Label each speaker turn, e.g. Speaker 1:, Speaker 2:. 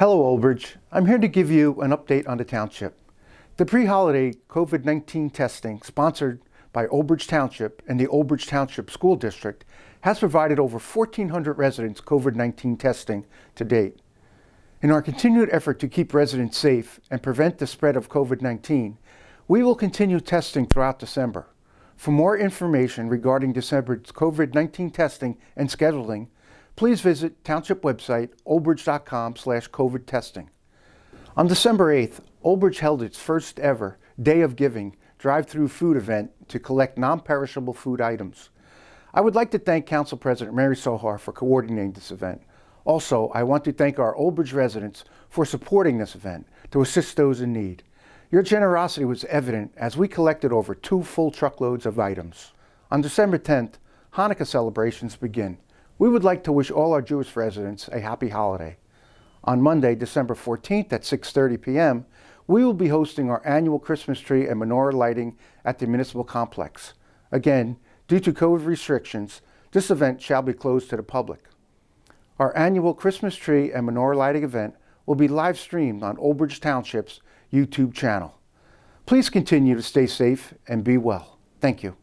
Speaker 1: Hello, Olbridge. I'm here to give you an update on the township. The pre-holiday COVID-19 testing sponsored by Olbridge Township and the Olbridge Township School District has provided over 1,400 residents COVID-19 testing to date. In our continued effort to keep residents safe and prevent the spread of COVID-19, we will continue testing throughout December. For more information regarding December's COVID-19 testing and scheduling, please visit Township website olbridge.com slash COVID testing. On December 8th, Olbridge held its first ever Day of Giving drive-through food event to collect non-perishable food items. I would like to thank Council President Mary Sohar for coordinating this event. Also, I want to thank our Olbridge residents for supporting this event to assist those in need. Your generosity was evident as we collected over two full truckloads of items. On December 10th, Hanukkah celebrations begin. We would like to wish all our Jewish residents a happy holiday. On Monday, December 14th at 6.30 p.m., we will be hosting our annual Christmas tree and menorah lighting at the Municipal Complex. Again, due to COVID restrictions, this event shall be closed to the public. Our annual Christmas tree and menorah lighting event will be live streamed on Old Bridge Township's YouTube channel. Please continue to stay safe and be well. Thank you.